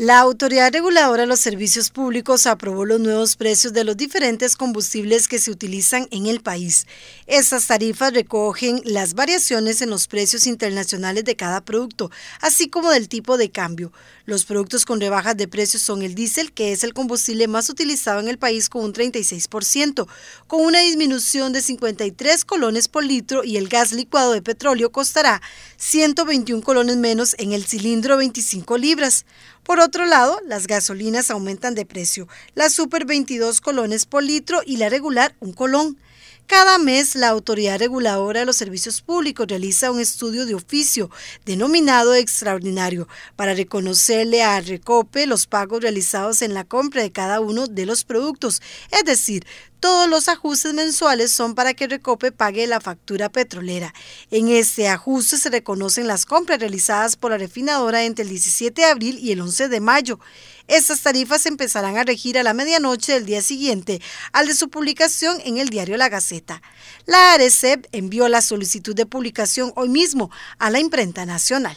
La Autoridad Reguladora de los Servicios Públicos aprobó los nuevos precios de los diferentes combustibles que se utilizan en el país. Estas tarifas recogen las variaciones en los precios internacionales de cada producto, así como del tipo de cambio. Los productos con rebajas de precios son el diésel, que es el combustible más utilizado en el país con un 36%, con una disminución de 53 colones por litro y el gas licuado de petróleo costará 121 colones menos en el cilindro 25 libras. Por otro lado, las gasolinas aumentan de precio, la super 22 colones por litro y la regular un colón. Cada mes la Autoridad Reguladora de los Servicios Públicos realiza un estudio de oficio denominado extraordinario para reconocerle a Recope los pagos realizados en la compra de cada uno de los productos, es decir, todos los ajustes mensuales son para que Recope pague la factura petrolera. En este ajuste se reconocen las compras realizadas por la refinadora entre el 17 de abril y el 11 de mayo. Estas tarifas empezarán a regir a la medianoche del día siguiente al de su publicación en el diario La Gaceta. La ARECEP envió la solicitud de publicación hoy mismo a la imprenta nacional.